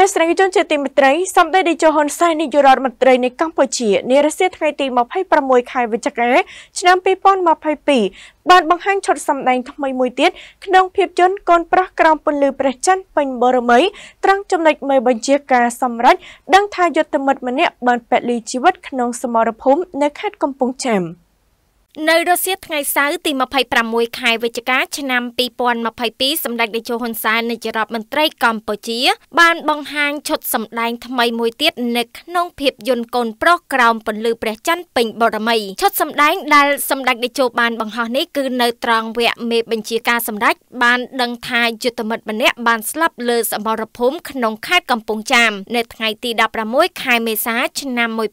ទស្សនិកជនជាទីមេត្រីសម្ដេចនាយកហ៊ុនសែននាយករដ្ឋមន្ត្រីនៃកម្ពុជា នារសៀលថ្ងៃទី26ខែវិច្ឆិកាឆ្នាំ2022បានបង្ហាញឈុតសម្ដែងថ្មីមួយទៀតក្នុងភាពយន្តកូនប្រុសក្រោម ពន្លឺព្រះច័ន្ទពេញបរមីត្រង់ចំណុចមេបញ្ជាការសម្រេចដឹងថាយុទ្ធមិត្តម្នាក់បានពលីជីវិតក្នុងសមរភូមិនៅខេត្តកំពង់ចាម។នៅរុស្ស៊ីថ្ងៃសៅរ៍ទី26ខែវិច្ឆិកាឆ្នាំ2022សម្ដេចនាយកហ៊ុនសែននាយករដ្ឋមន្ត្រីកម្ពុជា បានបង្ហាញឈុតសម្ដែងថ្មីមួយទៀតនៅក្នុងភាពយន្តកូនប្រុសក្រោមពន្លឺព្រះច័ន្ទពេញបរមីឈុតសម្ដែងដែលសម្ដេចនាយកបានបង្ហោះនេះគឺនៅត្រង់វគ្គមេបញ្ជាការសម្ដេចបានដឹងថាយុទ្ធមិត្តម្នាក់បានស្លាប់លើសមរភូមិក្នុងខេត្តកំពង់ចាមនៅថ្ងៃទី16ខែមេសាឆ្នាំ1975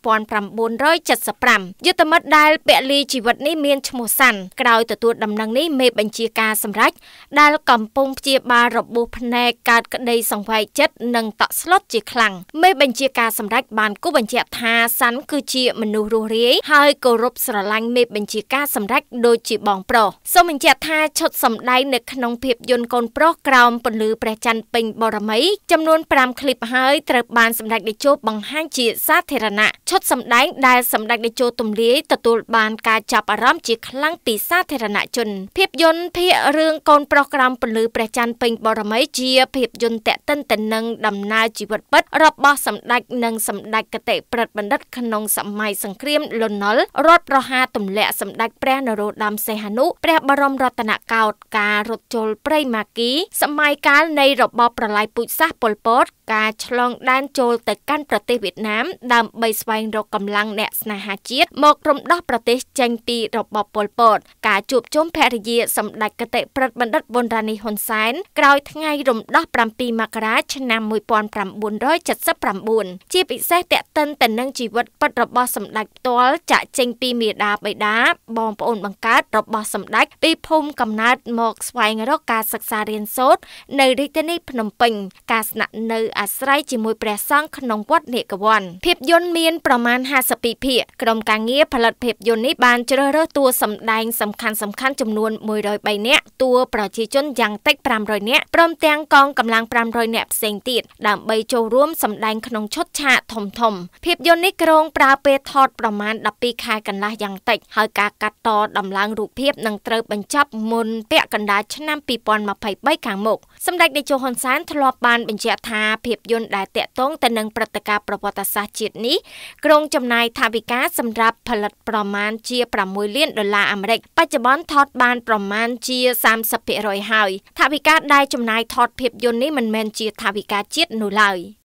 យុទ្ធមិត្តដែលពលីជីវិតនេះមានឈ្មោះសាន់ក្រោយទទួល ដំណឹងនេះមេបញ្ជាការសម្រេចដែលកំពុងព្យាបាលរបួសភ្នែកកើតក្តីសង្វេគចិត្តនិងតក់ស្លុតជាខ្លាំងមេបញ្ជាការសម្រេចបានគូបញ្ជាក់ថាសាន់គឺជាមនុស្សរស់រាយហើយគោរពស្រឡាញ់មេបញ្ជាការសម្រេចដូចជាបងប្រុសសូមបញ្ជាក់ថាឈុតសម្ដែង នៅក្នុងភាពយន្តកូនប្រុសក្រោមពន្លឺព្រះច័ន្ទពេញបរមី ចំនួន5ឃ្លីបហើយត្រូវបានសម្ដេចតេជោបង្ហាញជាសាធារណៈឈុតសម្ដែងដែលសម្ដេចតេជោទំលាយទទួល បាន ការចាប់អាអារម្មណ៍ជាខ្លាំងពីសាធារណជន ភាពយន្តភាគរឿងកូនប្រុសក្រំពលឺព្រះច័ន្ទពេញបរមីជា ភាពយន្តតេតិនតនឹងដំណើរជីវិតពិតរបស់សម្ដេចនិងសម្ដេចកតិប្រិតបណ្ឌិតក្នុងសម័យសង្គ្រាម លន់នល់រត់ប្រហារទម្លាក់សម្ដេចព្រះនរោត្តមសីហនុព្រះបរមរតនកោដ្ឋការរត់ចូលព្រៃម៉ាគី សម័យកាលនៃរបបប្រល័យពូជសាសន៍ប៉ុលពតការឆ្លងដែនចូលទៅកាន់ប្រទេសវៀតណាមដើម្បីស្វែងរកកម្លាំងអ្នកស្នេហាជាតិមករំដោះប្រទេសចេញពីរបស់ប៉ុលពតការជួបជុំភរិយាសម្ដេចគតិប្រិទ្ធបណ្ឌិតប៊ុនរ៉ានីហ៊ុនសែន ក្រោយថ្ងៃរំដោះ7មករាឆ្នាំ1979ជាពិសេសតេតិនទៅនឹងជីវិតពិតរបស់សម្ដេចផ្ទាល់ចាក់ចេញពីមាតាបិតាបងប្អូនបង្កើតរបស់សម្ដេចពីភូមិកំណើតមកស្វែងរកការសិក្សារៀនសូត្រនៅរាជធានី ភ្នំពេញការស្នាក់នៅអាស្រ័យជាមួយព្រះសង្ឃក្នុងវត្តនេកវ័នភាពយន្តមានប្រមាណ52ភាគក្រុមការងារផលិតភាពយន្តនេះបានជ្រើសរើសតួសម្ដែងសំខាន់សំខាន់ចំនួន103នាក់តួប្រជាជនយ៉ាងតិច500នាក់ព្រមទាំងកងកម្លាំង500នាក់ផ្សេងទៀតដើម្បីចូលរួមសម្ដែងក្នុងឈុតឆាកធំធំភាពយន្តនេះក្រុងប្រើពេលថតប្រមាណ12ខែកន្លះយ៉ាងតិចហើយការកាត់តដំឡើងរូបភាពនឹងត្រូវបញ្ចប់មុនពាក់កណ្ដាលឆ្នាំ2023ខាងមុខសម្ដេចតេជោហ៊ុនសែនធ្លាប់បានបញ្ជាក់ថាភាពយន្តដែលតាក់ទងទៅនឹងព្រឹត្តិការណ៍ប្រវត្តិសាស្ត្រជាតិនេះក្រុងចំណាយថវិកាសម្រាប់ផលិតប្រមាណជា6 1លានដុល្លារអាមេរិក បច្ចុប្បន្នថតបានប្រមាណជា30%ហើយថវិកាដែលចំណាយថតភាពយន្តនេះមិនមែនជាថវិកាជាតិនោះឡើយ